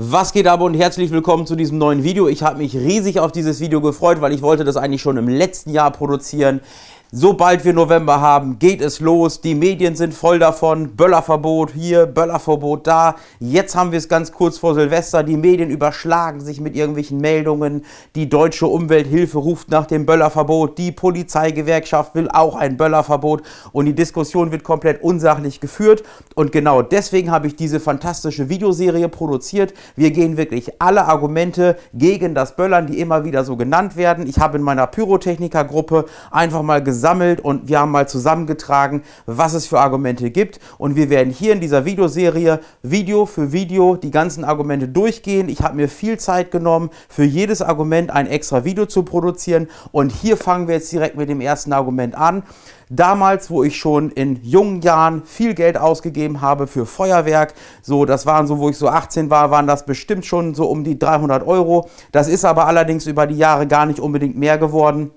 Was geht ab und herzlich willkommen zu diesem neuen Video. Ich habe mich riesig auf dieses Video gefreut, weil ich wollte das eigentlich schon im letzten Jahr produzieren. Sobald wir November haben, geht es los. Die Medien sind voll davon. Böllerverbot hier, Böllerverbot da. Jetzt haben wir es ganz kurz vor Silvester. Die Medien überschlagen sich mit irgendwelchen Meldungen. Die deutsche Umwelthilfe ruft nach dem Böllerverbot. Die Polizeigewerkschaft will auch ein Böllerverbot. Und die Diskussion wird komplett unsachlich geführt. Und genau deswegen habe ich diese fantastische Videoserie produziert. Wir gehen wirklich alle Argumente gegen das Böllern, die immer wieder so genannt werden. Ich habe in meiner Pyrotechnikergruppe einfach mal gesagt, gesammelt und wir haben mal zusammengetragen, was es für Argumente gibt. Und wir werden hier in dieser Videoserie Video für Video die ganzen Argumente durchgehen. Ich habe mir viel Zeit genommen, für jedes Argument ein extra Video zu produzieren. Und hier fangen wir jetzt direkt mit dem ersten Argument an. Damals, wo ich schon in jungen Jahren viel Geld ausgegeben habe für Feuerwerk, so das waren so, wo ich so 18 war, waren das bestimmt schon so um die 300 Euro. Das ist aber allerdings über die Jahre gar nicht unbedingt mehr geworden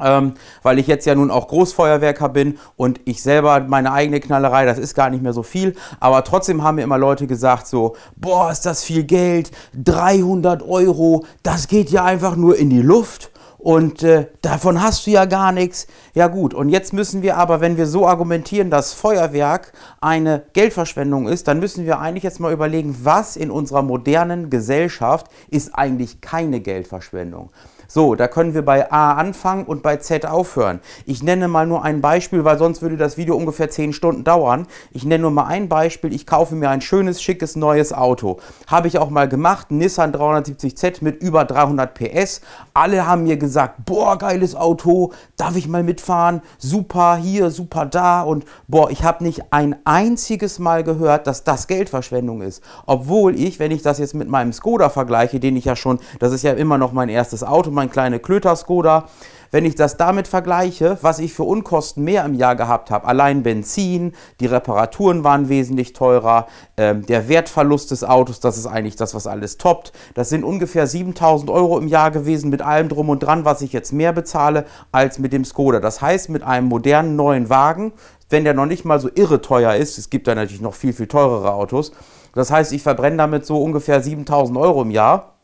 ähm, weil ich jetzt ja nun auch Großfeuerwerker bin und ich selber meine eigene Knallerei, das ist gar nicht mehr so viel. Aber trotzdem haben mir immer Leute gesagt so, boah, ist das viel Geld, 300 Euro, das geht ja einfach nur in die Luft und äh, davon hast du ja gar nichts. Ja gut, und jetzt müssen wir aber, wenn wir so argumentieren, dass Feuerwerk eine Geldverschwendung ist, dann müssen wir eigentlich jetzt mal überlegen, was in unserer modernen Gesellschaft ist eigentlich keine Geldverschwendung. So, da können wir bei A anfangen und bei Z aufhören. Ich nenne mal nur ein Beispiel, weil sonst würde das Video ungefähr 10 Stunden dauern. Ich nenne nur mal ein Beispiel. Ich kaufe mir ein schönes, schickes, neues Auto. Habe ich auch mal gemacht. Nissan 370Z mit über 300 PS. Alle haben mir gesagt, boah, geiles Auto. Darf ich mal mitfahren? Super hier, super da. Und boah, ich habe nicht ein einziges Mal gehört, dass das Geldverschwendung ist. Obwohl ich, wenn ich das jetzt mit meinem Skoda vergleiche, den ich ja schon, das ist ja immer noch mein erstes Auto, mein kleiner Klöter-Skoda. Wenn ich das damit vergleiche, was ich für Unkosten mehr im Jahr gehabt habe, allein Benzin, die Reparaturen waren wesentlich teurer, äh, der Wertverlust des Autos, das ist eigentlich das, was alles toppt. Das sind ungefähr 7000 Euro im Jahr gewesen mit allem drum und dran, was ich jetzt mehr bezahle als mit dem Skoda. Das heißt, mit einem modernen neuen Wagen, wenn der noch nicht mal so irre teuer ist, es gibt da natürlich noch viel, viel teurere Autos. Das heißt, ich verbrenne damit so ungefähr 7000 Euro im Jahr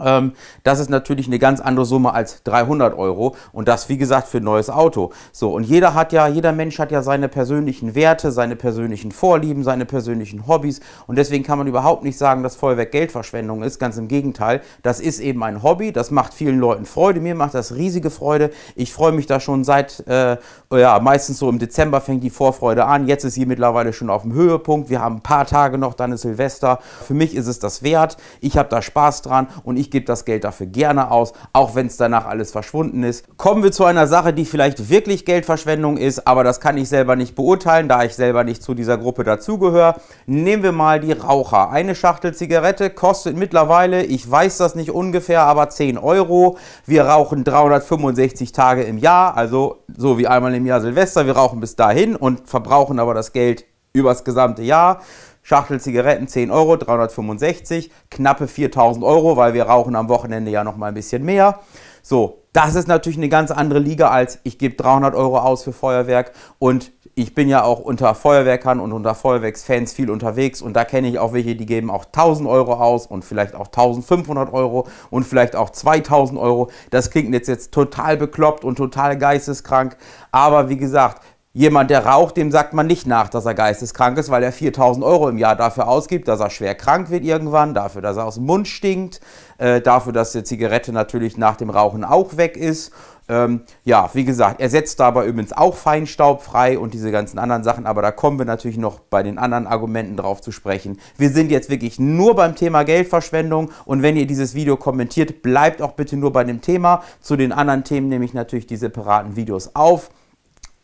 ähm, das ist natürlich eine ganz andere Summe als 300 Euro und das, wie gesagt, für ein neues Auto. So, und jeder hat ja, jeder Mensch hat ja seine persönlichen Werte, seine persönlichen Vorlieben, seine persönlichen Hobbys und deswegen kann man überhaupt nicht sagen, dass Feuerwerk Geldverschwendung ist. Ganz im Gegenteil, das ist eben ein Hobby, das macht vielen Leuten Freude. Mir macht das riesige Freude. Ich freue mich da schon seit, äh, ja, meistens so im Dezember fängt die Vorfreude an. Jetzt ist sie mittlerweile schon auf dem Höhepunkt. Wir haben ein paar Tage noch, dann ist Silvester. Für mich ist es das wert. Ich habe da Spaß dran und ich ich gebe das Geld dafür gerne aus, auch wenn es danach alles verschwunden ist. Kommen wir zu einer Sache, die vielleicht wirklich Geldverschwendung ist, aber das kann ich selber nicht beurteilen, da ich selber nicht zu dieser Gruppe dazugehöre. Nehmen wir mal die Raucher. Eine Schachtel Zigarette kostet mittlerweile, ich weiß das nicht ungefähr, aber 10 Euro. Wir rauchen 365 Tage im Jahr, also so wie einmal im Jahr Silvester. Wir rauchen bis dahin und verbrauchen aber das Geld übers gesamte Jahr. Schachtel Zigaretten 10 Euro, 365, knappe 4000 Euro, weil wir rauchen am Wochenende ja noch mal ein bisschen mehr. So, das ist natürlich eine ganz andere Liga als ich gebe 300 Euro aus für Feuerwerk und ich bin ja auch unter Feuerwerkern und unter Feuerwerksfans viel unterwegs und da kenne ich auch welche, die geben auch 1000 Euro aus und vielleicht auch 1500 Euro und vielleicht auch 2000 Euro. Das klingt jetzt, jetzt total bekloppt und total geisteskrank. Aber wie gesagt, Jemand, der raucht, dem sagt man nicht nach, dass er geisteskrank ist, weil er 4000 Euro im Jahr dafür ausgibt, dass er schwer krank wird irgendwann, dafür, dass er aus dem Mund stinkt, äh, dafür, dass die Zigarette natürlich nach dem Rauchen auch weg ist. Ähm, ja, wie gesagt, er setzt dabei übrigens auch Feinstaub frei und diese ganzen anderen Sachen, aber da kommen wir natürlich noch bei den anderen Argumenten drauf zu sprechen. Wir sind jetzt wirklich nur beim Thema Geldverschwendung und wenn ihr dieses Video kommentiert, bleibt auch bitte nur bei dem Thema. Zu den anderen Themen nehme ich natürlich die separaten Videos auf.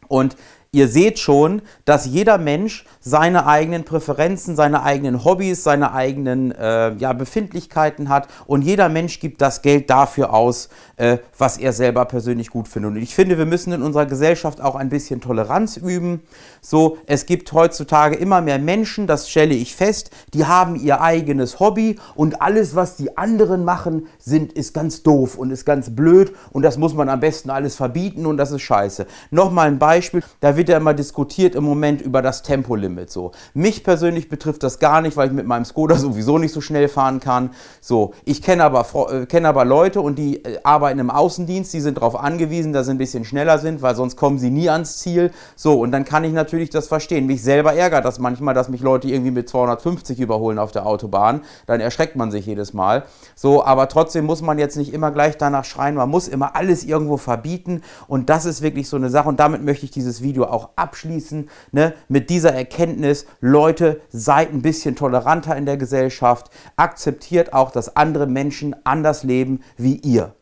Und Ihr seht schon, dass jeder Mensch seine eigenen Präferenzen, seine eigenen Hobbys, seine eigenen äh, ja, Befindlichkeiten hat und jeder Mensch gibt das Geld dafür aus, äh, was er selber persönlich gut findet. Und ich finde, wir müssen in unserer Gesellschaft auch ein bisschen Toleranz üben. So, es gibt heutzutage immer mehr Menschen, das stelle ich fest, die haben ihr eigenes Hobby und alles, was die anderen machen, sind, ist ganz doof und ist ganz blöd und das muss man am besten alles verbieten und das ist scheiße. Nochmal ein Beispiel, da will wird ja immer diskutiert im Moment über das Tempolimit. So. Mich persönlich betrifft das gar nicht, weil ich mit meinem Skoda sowieso nicht so schnell fahren kann. So. Ich kenne aber, äh, kenn aber Leute und die äh, arbeiten im Außendienst, die sind darauf angewiesen, dass sie ein bisschen schneller sind, weil sonst kommen sie nie ans Ziel. So, und dann kann ich natürlich das verstehen. Mich selber ärgert das manchmal, dass mich Leute irgendwie mit 250 überholen auf der Autobahn. Dann erschreckt man sich jedes Mal. So, aber trotzdem muss man jetzt nicht immer gleich danach schreien, man muss immer alles irgendwo verbieten. Und das ist wirklich so eine Sache. Und damit möchte ich dieses Video auch abschließen ne, mit dieser Erkenntnis, Leute, seid ein bisschen toleranter in der Gesellschaft, akzeptiert auch, dass andere Menschen anders leben wie ihr.